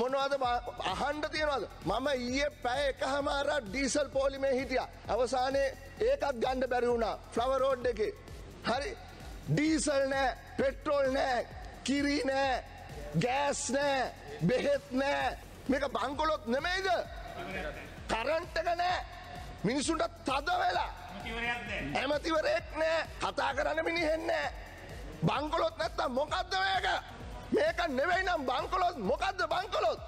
මොනවද අහන්ඩ තියෙනවද. මම ඊයේ පැය එක හමාර ඩීසල් පෝලිමේ හිටිය. අවසානයේ ඒකත් ගණ්ඩ බැරිවුණා ෆ්ලවරෝඩ් එක. හරි ඩීසල් නෑ පෙට්‍රෝල් නෑ කිරි නෑ ගෑස් නෑ බෙහෙත් නෑ මේක බංකොලොත් නෙමෙයිද කරන්ටක නෑ මිනිසුන්ට තද වෙලා ඇමතිවරෙක් නෑ කතා කරන්න මිනිහෙන්නෑ බංකොලොත් නැත්තම් මොකක්ද වේක මේක නෙවෙයි නම් බංකොලොත් මොකක්ද බංකොලොත්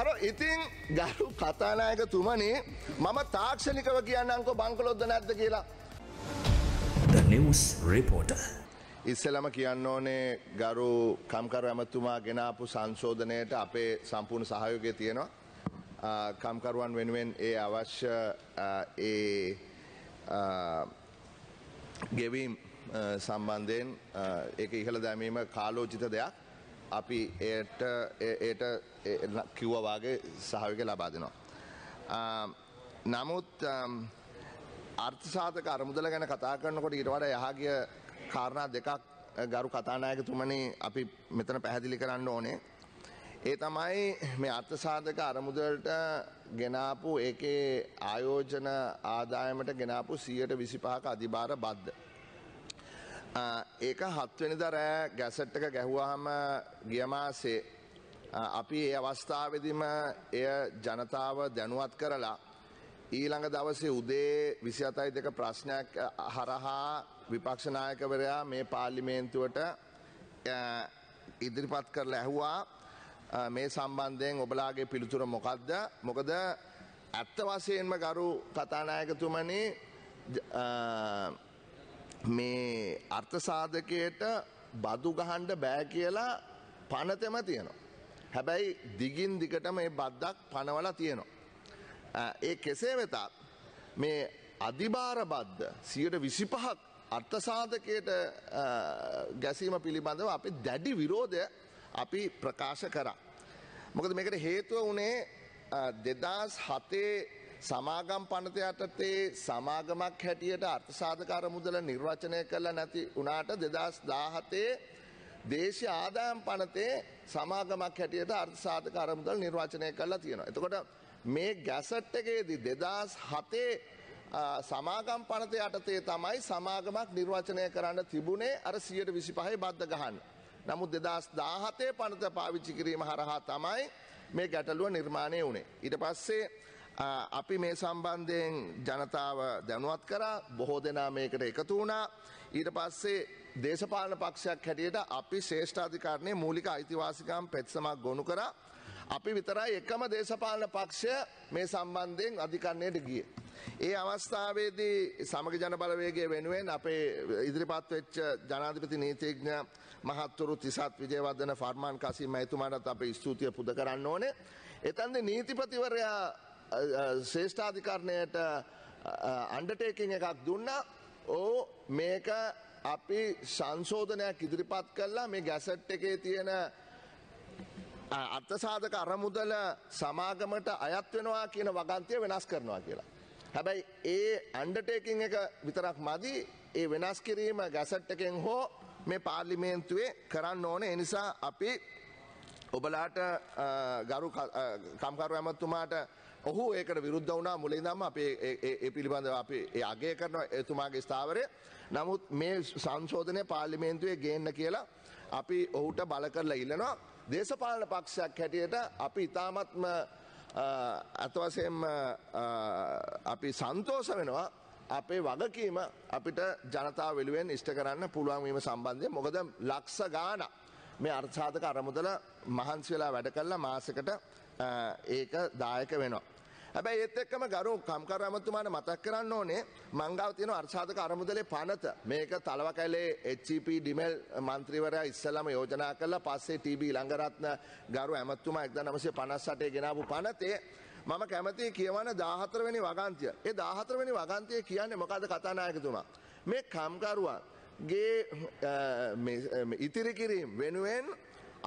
අර ඉතින් ගරු කතානායක තුමනේ මම තාක්ෂණිකව කියන්නංකො බංකොලොද්ද නැද්ද කියලා නිවස් රිපෝට ඉස්සලම කියන්න ඕනේ ගරු කම්කර ඇමතුමා ගෙනාපු සංශෝධනයට අපේ සම්පූර්ණ සහයෝගය තියෙනවා කම්කරුවන් වෙනුවෙන් ඒ අවශ්‍ය ඒ ගෙවීම් සම්බන්ධයෙන් ඒක ඉහළ දැමීම කාලෝචිත දෙයක් අපි එයට එයට කිව්වවාගේ සහවික ලබා දෙනවා. නමුත් අර්ථසාධක අරමුදල ගැන කතා කරනකොට ඊට වඩා යහගිය කාරණා දෙකක් ගරු කතානායකතුමනි අපි මෙතන පැහැදිලි කරන්න ඕනේ. ඒ තමයි මේ අර්ථසාධක අරමුදලට ගෙනාපු ඒකේ ආයෝජන ආදායමට ගෙනාපු සියයට විසිපහක අධිභාර බද්ධ. ඒක හත්වෙනිද රෑ ගැසට් එක ගැහුවාම ගිය මාසේ අපි ඒ අවස්ථාවේදීම එය ජනතාව දැනුවත් කරලා ඊළඟ දවසේ උදේ 27යි ප්‍රශ්නයක් හරහා විපක්ෂ නායකවරයා මේ පාර්ලිමේන්තුවට ඉදිරිපත් කරලා ඇහුවා මේ සම්බන්ධයෙන් ඔබලාගේ පිළිතුර මොකක්ද මොකද ඇත්ත වශයෙන්ම ගරු කතානායකතුමනි මේ අර්ථසාධකයට බදු ගහන්ඩ බෑ කියලා පනතෙම තියෙනවා. හැබැයි දිගින් දිකට මේ බද්දක් පනවල තියෙනවා. ඒ කෙසේ වෙතත් මේ අධිභාර බද්ධ සියට විසිපහක් අර්ථසාධකයට ගැසීම පිළිබඳව අපි දැඩි විරෝධය අපි ප්‍රකාශ කරා. මොකද මේකට හේතුව වනේ දෙදස් හතේ සමාගම් පනත යටතේ සමාගමක් හැටියට අර්ථසාධකාර මුදල නිර්වචනය කරලා නැති වුණාට 2017 දේශීය ආදායම් පනතේ සමාගමක් හැටියට අර්ථසාධකාර මුදල් නිර්වචනය කරලා තියෙනවා. එතකොට මේ ගැසට් එකේදී 2007 සමාගම් පනත යටතේ තමයි සමාගමක් නිර්වචනය කරන්න තිබුණේ අර 125 බද්ද ගහන්න. නමුත් 2017 පනත පාවිච්චි කිරීම හරහා තමයි මේ ගැටලුව නිර්මාණය වුණේ. ඊට පස්සේ අපි මේ සම්බන්ධයෙන් ජනතාව දැනුවත් කරා බොහෝ දෙනා මේකට එකතු වුණා ඊට පස්සේ දේශපාලන පක්ෂයක් හැටියට අපි ශේෂ්ඨාධිකාරණය මූලික අයිතිවාසිකම් පෙත්සමක් ගොුණු කර අපි විතරයි එකම දේශපාලන පක්ෂය මේ සම්බන්ධයෙන් අධිකරණයට ගිය. ඒ අවස්ථාවේදී සමග ජනබලවේගේ වෙනුවෙන් අපේ ඉදිරිපත් වෙච්ච ජනාධිපති නීතිඥ මහත්තුරු තිසත් විජයවදන ෆර්මාන් කසි මැතුමාටත් අප ස්තුතිය පුද කරන්න ඕනේ. එතන්ද නීතිපතිවරයා ශේෂ්ඨාධිකරණයට අන්ඩටේකින් එකක් දුන්න ඕ මේක අපි සංශෝධනයක් ඉදිරිපත් කල්ලා මේ ගැසට් එකේ තියෙන අර්ථසාධක අරමුදල සමාගමට අයත් වෙනවා කියන වගන්තය වෙනස් කරනවා කියලා. හැබැයි ඒ අන්ඩටේකින් එක විතරක් මදි ඒ වෙනස් කිරීම ගැසට් එකෙන් හෝ මේ පාර්ලිමේන්තුවේ කරන්න ඕන එනිසා අපි ඔබලාට ගරු කම්කරු ඇමත්තුමාට ඔහු ඒකට විරුද්ධ වුණා මුලින්දම අපේ ඒ පිළිබඳව අපි ඒ අගය කරන එතුමාගේ ස්ථාවරය. නමුත් මේ සංශෝධනය පාර්ලිමේන්තුවේ ගේන්න කියලා අපි ඔහුට බල කරලා ඉල්ලනවා. දේශපාලන පක්ෂයක් හැටියට අපි ඉතාමත්ම අතවසයෙන්ම අපි සන්තෝෂ වෙනවා අපේ වගකීම අපිට ජනතාව වෙනුවෙන් ඉෂ්ට කරන්න පුළුවන්වීම සම්බන්ධය මොකද ලක්ෂ ගාන මේ අර්ථාධක අරමුදල මහන්සි වෙලා වැඩ කල්ලා මාසකට ඒක දායක වෙනවා. හැබැයි ඒත් එක්කම ගරු කම්කරු ඇමතුමාට මතක් කරන්න ඕනේ මංගව තියෙන අර්ශාධක අරමුදලේ පනත මේක තලවකැලේ HEP ඩිමෙල් මන්ත්‍රීවරයා ඉස්සෙල්ලාම යෝජනා කළා පස්සේ TB ළඟරත්න ගරු ඇමතුමා 1958 ගෙනාවු පනතේ මම කැමතියි කියවන 14 වෙනි වගන්තිය. ඒ 14 වෙනි වගන්තිය කියන්නේ මොකද්ද කතානායකතුමා? මේ කම්කරුවා ගේ ඉතිරි කිරීම වෙනුවෙන්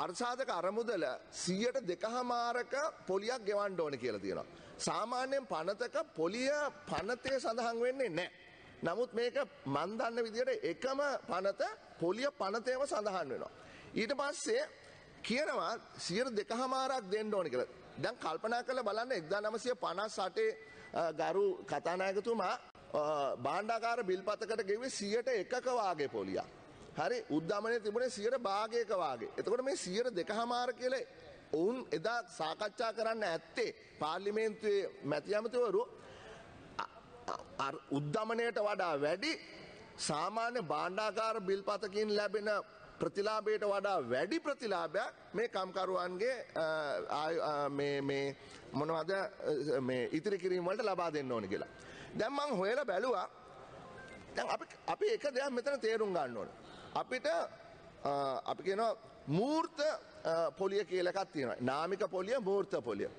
අර්සාධක අරමුදල සියයට දෙකහමාරක පොලියක් ගෙවන්ඩ ඕන කියලා තියෙනවා. සාමාන්‍යයෙන් පනතක පොලිය පනතේ සඳහන් වෙන්නේ නැහැ. නමුත් මේක මන් දන්න විදිහට එකම පනත පොලිය පනතේම සඳහන් වෙනවා. ඊට පස්සේ කියනවා සියර දෙකහමාරක් දෙන්න ඕනි කියලා. දැන් කල්පනා කරලා බලන්න 1958 ගරු කතානායකතුමා භාණ්ඩාකාර බිල්පතකට ගෙව්වේ 101ක වාගේ පොලියක්. හරි උද්ධමනය තිබුණේ 100 භාගයක වාගේ. එතකොට මේ 100 දෙකහමාර කියලා ඔවුන් එදා සාකච්ඡා කරන්න ඇත්තේ පාර්ලිමේන්තුවේ මැතිඇමතිවරු උද්ධමනයට වඩා වැඩි සාමාන්‍ය බාණ්ඩාකාර බිල්පතකින් ලැබෙන ප්‍රතිලාබයට වඩා වැඩි ප්‍රතිලාභයක් මේ කම්කරුවන්ගේ මොනවද ඉතිරි කිරීම වලට ලබා දෙන්න ඕන කියලා. දැම්මං හොයල බැලුවා දැන් අපි එක දෙයක් මෙතන තේරුම් ගන්න ඕන. අපිට අපි කියනවා මූර්ත පොලිය කියලකත් තියෙනවා. නාමික පොලිය මූර්ත පොලිය.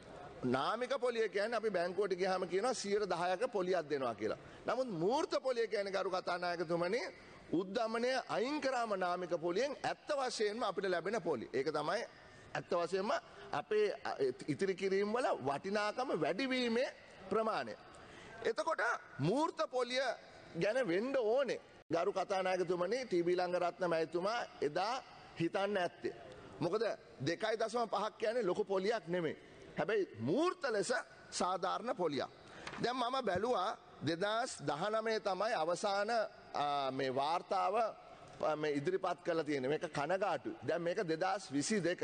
නාමික පොලිය කියන්නේ අපි බැංකුවට ගියාම කියනවා 110ක පොලියක් දෙනවා කියලා. නමුත් මූර්ත පොලිය කියන්නේ ගරු කතානායකතුමනි උද්දමනය අයින් කරාම නාමික පොලියෙන් ඇත්ත වශයෙන්ම අපිට ලැබෙන පොලි. ඒක තමයි ඇත්ත වශයෙන්ම අපේ ඉතිරි කිරීම වල වටිනාකම වැඩිවීමේ ප්‍රමාණය. එතකොට මූර්ත පොලිය ගැන වෙන්න ඕනේ. ගරු කතානායකතුමනි ටීබී ලංගරත්න මැතිතුමා එදා හිතන්න ඇත්තේ. මොකද දෙකයි දසම පහක් කියන්නේ ලොකු පොලියක් නෙමේ. හැබැයි මූර්ත ලෙස සාධාරණ පොලියක්. දැන් මම බැලුවා දෙදස් දහනමේ තමයි අවසාන මේ වාර්තාව ඉදිරිපත් කළ තියෙන මේක කනගාටු දැන් මේක දෙදස් විසි දෙක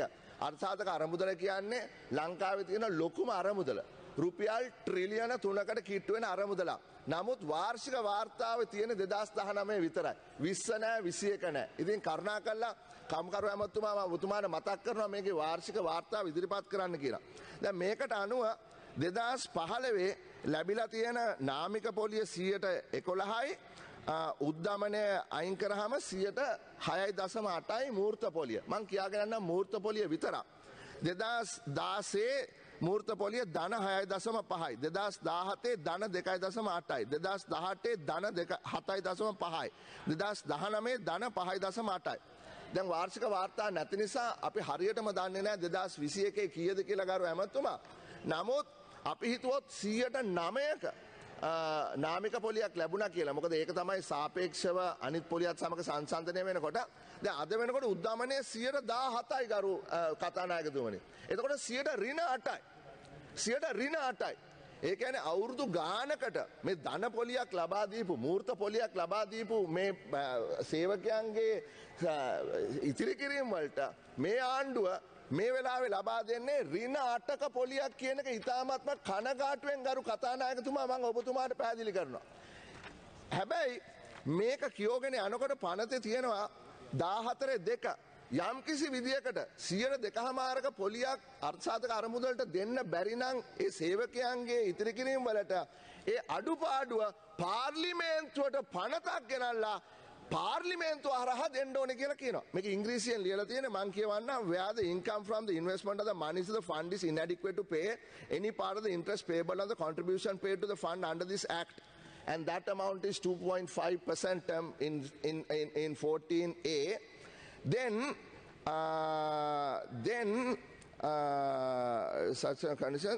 අර්ථාතක අරමුදල කියන්නේ ලංකාවේ තියෙන ලොකුම අරමුදල රුපියල් ට්‍රිලියන තුනකට කිට්ටුවෙන අරමුදලා. නමුත් වාර්ෂික වාර්තාව තියෙන දෙදස් දහනමය විතරයි. විස්සනෑ විසියක නෑ. ඉතින් කරුණා කල්ලා කම්කරු ඇමත්තුමා උතුමාට මතක් කරනවා මේක වාර්ෂික වාර්තාව ඉදිරිපත් කරන්න කියලා. දැ මේකට අනුව දෙදස් පහලවේ ලැබිලා තියෙන නාමික පොලිය සියට එකොළහයි උද්ධමනය අයිංකරහම සියට හයයි දසම අටයි මූර්ත පොලිය මං කියාගෙනන්න මූර්ත පොලිය විතර. දෙදස් දාසේ මූර්තපොලිය දන හයයි දසම පහයි. දෙදස් දාහතේ දන දෙකයි දසම අටයි. දෙදස් දහටේ දන හතයි දසම පහයි. දෙදස් දහනමේ දන පහයි දසම අටයි. දැන් වාර්ෂික වාර්තා නැති නිසා අපි හරියටම දන්නේ නෑ දෙදස් විසි එකේ කියද කියලා ගරු ඇමත්තුමා. නමුත් අපි හිතුවොත් සීයට නමයක නාමික පොලියක් ලැබුණ කියලා මොකද ඒක තමයි සාපේක්ෂව අනිත් පොලියත් සමඟ සංසන්ධනය වෙනකොට ද අද වෙනකොට උද්ධමනය සියයට දා හතයි ගරු කතානායකතුමනි. එතකොට සියයට රින අටයි. සියට රින අටයි. ඒ ඇන අවුරුදු ගානකට මේ ධන පොලියක් ලබාදීපු මූර්ත පොලියක් ලබාදීපු මේ සේවකයන්ගේ ඉතිරිකිරීම් වලට මේ ආණ්ඩුව මේ වෙලාවේ ලබා දෙන්නේ රින අටක පොලියක් කියනක ඉතාමත්ම කනගාටුවෙන් ගරු කතානායකතුමා මං ඔබතුමාට පැදිලි කරනවා. හැබැයි මේක කියෝගෙන යනකොට පනත තියෙනවා දාහතරේ දෙක යම්කිසි විදිකට සියයට දෙකහමාරක පොලියක් අර්ථාතක අරමුදලට දෙන්න බැරිනං ඒ සේවකයන්ගේ ඉතිරිකිරීම් වලට ඒ අඩුපාඩුව පාර්ලිමේන්තුවට පනතක් ගෙනල්ලා පාර්ලිමේන්තු අරහ දෙන්න ඕන කියලා කියන මේක ඉංග්‍රීසියෙන් ලියලා තියෙන මං කියවන්න where the income from the investment of the money is the fund is inadequate to pay any part of the interest payable on the contribution paid to the fund under this act and that amount is 2.5% um, in in in, in 14a then uh, then uh, such a condition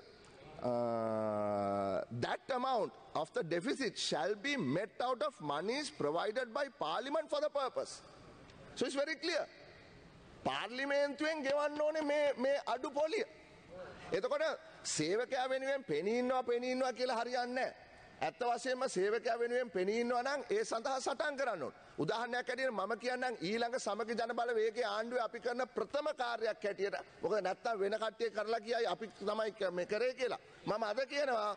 uh, that amount of the deficit shall be met out of monies provided by parliament for the purpose. So it's very clear. පාර්ලිමේන්තුවෙන් ගෙවන්න ඕනේ මේ මේ අඩු පොලිය. එතකොට සේවකයා වෙනුවෙන් පෙනීන්නවා පෙනීන්නවා කියලා හරියන්නේ නැහැ. ඇත්ත වශයෙන්ම සේවකයා වෙනුවෙන් පෙනී ඉන්නවා නම් ඒ සඳහා සටන් කරන්න ඕන. උදාහරණයක් ඇටියට මම කියන්නම් ඊළඟ සමගි ජන බලවේගයේ ආණ්ඩුවේ අපි කරන ප්‍රථම කාර්යයක් ඇටියට. මොකද නැත්තම් වෙන කට්ටිය කරලා කියයි අපි තමයි මේ කරේ කියලා. මම අද කියනවා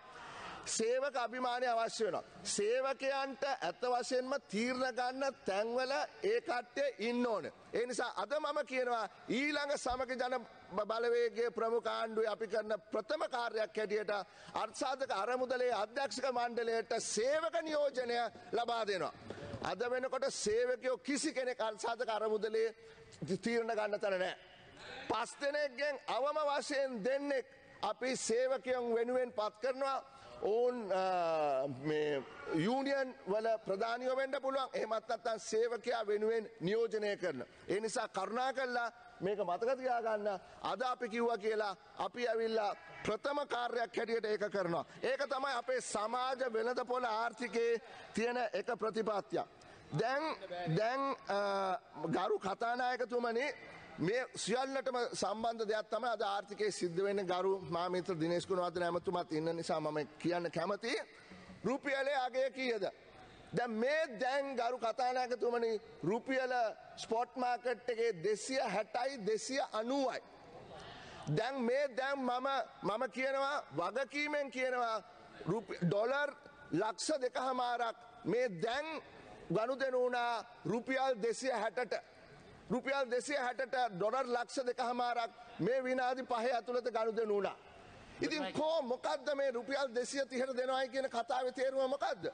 සේවක අභිමානය අවශ්‍ය වෙනවා. සේවකයන්ට ඇත්ත වශයෙන්ම තීරණ ගන්න තැන්වල ඒ කට්ටේ ඉන්න ඕන. ඒ නිසා අද මම කියනවා ඊළඟ සමග ජන බලවේගේ ප්‍රමුකාණ්ඩුව අපි කරන ප්‍රථම කාර්යක් හැටියට අර්සාධක අරමුදලේ අධ්‍යක්ෂක මණ්ඩලයට සේවක නියෝජනය ලබා දෙනවා. අද වෙනකොට සේවකයෝ කිසි කෙනෙක් අර්සාධක අරමුදලේ තීරණ ගන්න තර නෑ. පස් දෙනෙක්ගෙන් අවම වශයෙන් දෙන්නෙක් අපි සේවකයන් වෙනුවෙන් පත් කරනවා ඔවුන් යුනියන් වල ප්‍රධානියෝ වෙන්ඩ පුළුවන් එහමත් අත්තන් සේවකයා වෙනුවෙන් නියෝජනය කරන. ඒ නිසා කරුණා කල්ලා මේක මතක තියාගන්න අද අපි කිව්වා කියලා අපි ඇවිල්ලා ප්‍රථම කාර්යයක් හැටියට ඒක කරනවා. ඒක තමයි අපේ සමාජ වෙළඳපොළ ආර්ථිකයේ තියෙන එක ප්‍රතිපත්තියක්. දැන් දැන් ගරු කතානායකතුමනි මේ සියල්ලටම සම්බන්ධ දෙයක් තමයි අද ආර්ථිකයේ සිද්ධ වෙන්නේ ගරු මාමිත්‍ර දිනේෂ් ගුණවර්ධන ඇමතුමත් ඉන්න නිසා මම කියන්න කැමතියි. රුපියලේ අගය කීයද? ද මේ දැන් ගරු කතානාකතුමනි රුපියල ස්පොට් මාකට් එකේ දෙසිය හැටයි දෙසිය අනුවයි. දැන් මේ දැන් මම මම කියනවා වගකීමෙන් කියනවා ඩොලර් ලක්ෂ දෙක හමාරක් මේ දැන් ගණු දෙනුනා රුපියල් දෙසිය හැටට. රුපියල් දෙසිය හැටට ඩොලර් ලක්ෂ දෙක හමාරක් මේ විනාදි පහේ ඇතුළත ගණු දෙනුනා. ඉතින් කෝ මොකක්ද මේ රුපියල් දෙසිය තිහර දෙනවායි කියන කතාව තේරුව මොකක්ද.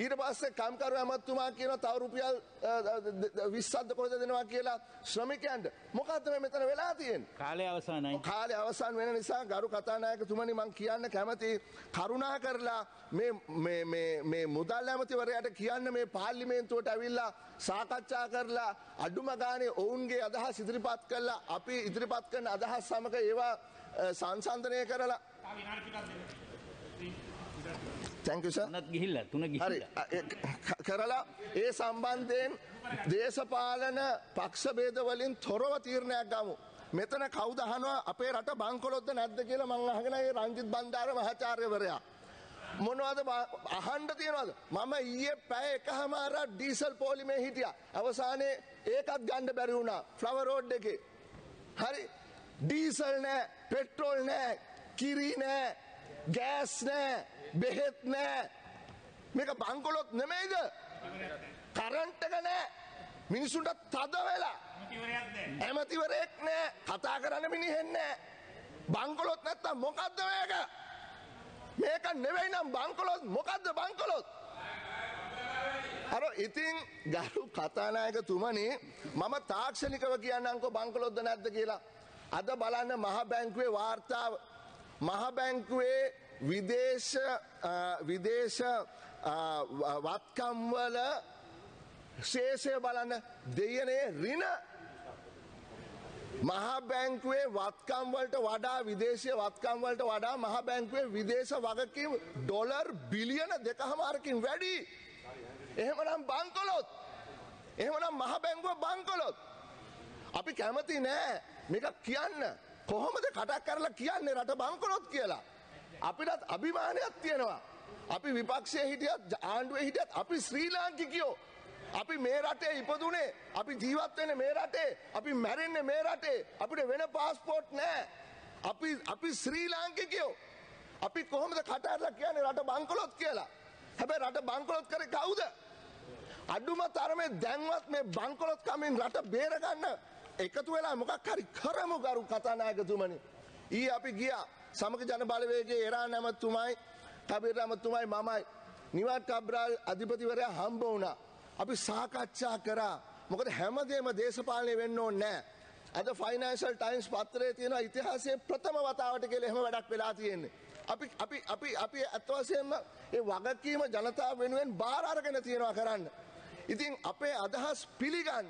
ඊට පස්සේ කම්කරු ඇමතුමා කියන තව රුපියල් 20ක්ද කොහෙද දෙනවා කියලා ශ්‍රමිකයන්ට මොකද්ද මේ මෙතන වෙලා තියෙන්නේ කාලය අවසానයි කාලය අවසන් වෙන නිසා ගරු කතානායකතුමනි මම කියන්න කැමති කරුණා කරලා මේ මේ මේ මේ මුදල් ඇමතිවරයාට කියන්න මේ පාර්ලිමේන්තුවට ඇවිල්ලා සාකච්ඡා කරලා අඩුම ගානේ ඔවුන්ගේ අදහස් ඉදිරිපත් කරලා අපි ඉදිරිපත් කරන අදහස් සමග ඒවා සංසන්දනය කරලා තැංකස ගිහිල්ල තුන ගිහරි කරලා ඒ සම්බන්ධයෙන් දේශපාලන පක්ෂබේදවලින් තොරව තීරණයක් ගමු. මෙතන කවුදහනවා අපේ රට බංකොලොත්ද නැද්ද කියලා මං අහගෙන ඒ රංජිත් බන්ධාර මහාචාර්යවරයා. මොනවද අහන්ඩ තියෙනවද මම ඊයේ පැය එකහමාර ඩීසල් පෝලිමේ හිටිය අවසානයේ ඒකත් ගණ්ඩ බැරි වුණා ෆ්ලවරෝඩ් එකේ හරි ඩීසල් නෑ පෙට්‍රෝල් නෑ කිරි නෑ ගෑස් නෑ බෙහෙත් නෑ. මේක බංකොලොත් නෙමෙයිද? කරන්ට් එක නෑ. මිනිසුන්ට තද වෙලා. ඇමතිවරයෙක් නෑ. කතා කරන්න මිනිහෙන් නෑ. බංකොලොත් නැත්තම් මොකද්ද මේක? මේක නෙවෙයි නම් බංකොලොත් මොකද්ද බංකොලොත්? අර ඉතින් ගරු කතානායකතුමනි මම තාක්ෂණිකව කියන්නම්කෝ බංකොලොත්ද නැද්ද කියලා. අද බලන්න මහ බැංකුවේ වාර්තාව මහ බැංකුවේ විදේශ විදේශ වත්කම්වල ශේෂය බලන්න දෙයනේ රින මහා බැංකුවේ වත්කම්වලට වඩා විදේශය වත්කම්වලට වඩා මහා බැංකුවේ විදේශ වගකින් ඩොලර් බිලියන දෙකහමාරකින් වැඩි එහෙමනම් බංකොලොත් එහෙමනම් මහ බැංගුව බංකොලොත් අපි කැමති නෑ මේක කියන්න කොහොමද කටක් කරලා කියන්නේ රට බංකොලොත් කියලා අපිටත් අභිමානයක් තියෙනවා. අපි විපක්ෂය හිටියත් ආණ්ඩුවේ හිටියත් අපි ශ්‍රී ලාංකිකයෝ අපි මේ රටේ ඉපදුනේ අපි ජීවත් වෙන්නේ මේ රටේ අපි මැරෙන්නේ මේ රටේ අපිට වෙන પાස්පෝර්ට් නැහැ අපි අපි ශ්‍රී ලාංකිකයෝ අපි කොහොමද කට ඇරලා කියන්නේ රට බංකොලොත් කියලා හැබැයි රට බංකොලොත් කරේ කවුද අඩුම තරමේ දැන්වත් මේ බංකොලොත් කමින් රට බේරගන්න එකතු වෙලා මොකක් හරි කරමු ගරු කතානායකතුමනි ඊ අපි ගියා සමග ජන බලවේගේ එරා නැමතුමයි කබිර නැමතුමයි මමයි නිවාඩ් කබ්‍රාල් අධිපතිවරයා හම්බ වුණා. අපි සාකච්ඡා කරා. මොකද හැමදේම දේශපාලනය වෙන්න ඕනේ නැහැ. අද ෆයිනන්ෂල් ටයිම්ස් පත්‍රයේ තියෙන ඉතිහාසයේ ප්‍රථම වතාවට කියලා එහෙම වැඩක් වෙලා තියෙන්නේ. අපි අපි අපි අපි අත්වශයෙන්ම ඒ වගකීම ජනතාව වෙනුවෙන් බාර අරගෙන තියනවා කරන්න. ඉතින් අපේ අදහස් පිළිගන්න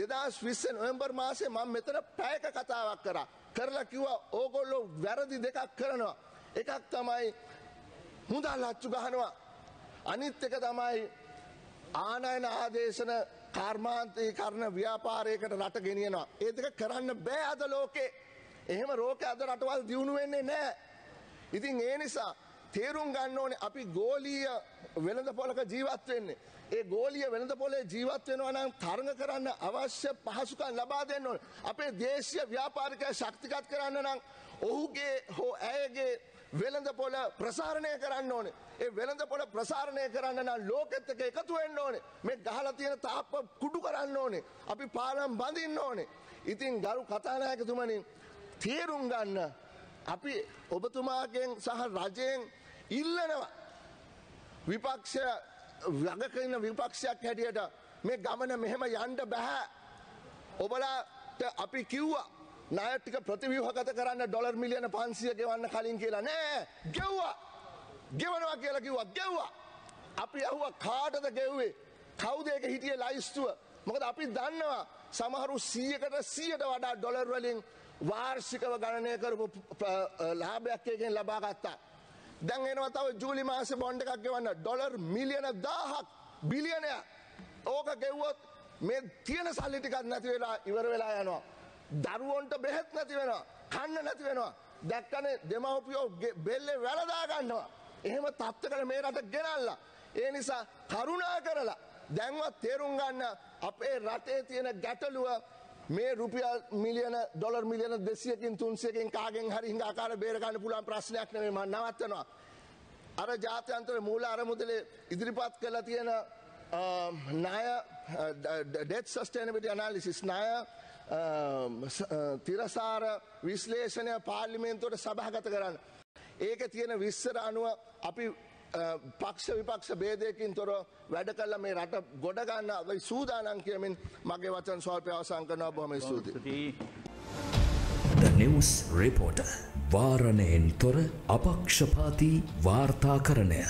2020 නොවැම්බර් මාසේ මම මෙතන පැයක කතාවක් කරා. කරලා කිව්වා ඕගොල්ලෝ වැරදි දෙකක් කරනවා. එකක් තමයි මුදල් අච්චු ගහනවා. අනිත් එක තමයි ආනයන ආදේශන කර්මාන්තීකරණ ව්‍යාපාරයකට රට ගෙනියනවා. ඒ දෙක කරන්න බෑ අද ලෝකේ. එහෙම රෝකේ අද රටවල් දියුණු වෙන්නේ නැහැ. ඉතින් ඒ නිසා තේරුම් ගන්න ඕනේ අපි ගෝලීය වෙළඳ පොළක ජීවත් වෙන්නේ. ඒ ගෝලීය වෙළඳ පොළේ ජීවත් වෙනවා නම් තරඟ කරන්න අවශ්‍ය පහසුකම් ලබා දෙන්න ඕනේ. අපේ දේශීය ව්‍යාපාරිකය ශක්තිගත කරන්න නම් ඔහුගේ හෝ ඇයගේ වෙළඳ පොළ ප්‍රසාරණය කරන්න ඕනේ. ඒ වෙළඳ පොළ ප්‍රසාරණය කරන්න නම් ලෝකෙත් එක්ක එකතු වෙන්න ඕනේ. මේ ගහලා තියෙන තාප්ප කුඩු කරන්න ඕනේ. අපි පාලම් බඳින්න ඕනේ. ඉතින් ගරු කතානායකතුමනි තේරුම් ගන්න අපි ඔබතුමාගෙන් සහ රජයෙන් ඉල්ලනවා. විපක්ෂය වගකරන විපක්ෂයක් හැටියට මේ ගමන මෙහෙම යන්ඩ බැහැ. ඔබලාට අපි කිව්වා නායටික ප්‍රතිවිහගත කරන්න ඩොර් මිලියන පන්සිය ගෙවන්න කලින් කියලා නෑ ගෙව්වා ගෙවනවා කියලා කිව්වා ගෙව්වා අපි ඇහුව කාටද ගෙව්වේ කවුදයක හිටිය ලයිස්තුව මොකද අපි දන්නවා සමහරු සියකට සියට වඩා ඩොලර්වලින් වාර්ෂිකව ගණනය කරපු ලාභයක්කයගෙන් ලබාගත්තා දැන් එනවා තව ජූලි මාසේ බොන්ඩ් එකක් ගෙවන්න ඩොලර් මිලියන 1000ක් බිලියනය ඕක ගෙව්වොත් මේ තියෙන සල්ලි ටිකක් නැති වෙලා ඉවර වෙලා යනවා දරුවන්ට බෙහෙත් නැති වෙනවා කන්න නැති වෙනවා දැක්කනේ දෙමව්පියෝ බෙල්ලේ වැළදා ගන්නවා එහෙම තත්ත්වකට මේ රට ගෙනල්ලා ඒ නිසා කරුණා කරලා දැන්වත් තේරුම් ගන්න අපේ රටේ තියෙන ගැටලුව මේ රුපියල් මිලියන ඩොලර් මිලියන 200කින් 300කින් කාගෙන් හරි හිඟාකාර බේර ගන්න පුළුවන් ප්‍රශ්නයක් නෙමෙයි මම නවත්තනවා. අර ජාත්‍යන්තර මූල අරමුදලේ ඉදිරිපත් කළා තියෙන ණය ඩෙත් සස්ටේනබිලිටි ඇනලිසිස් ණය තිරසාර විශ්ලේෂණය පාර්ලිමේන්තුවට සභාගත කරන්න. ඒක තියෙන විස්තර අනුව අපි පක්ෂ විපක්ෂ බේදයකින් තොර වැඩ කල්ල මේ රට ගොඩගන්න වයි සූදානන් කියමින් මගේ වචන් ස්වල්පය අවසංකනවා බොහම ස්තුතියි. නිවස් රිපෝට වාරණයෙන් තොර අපක්ෂපාති වාර්තා කරණය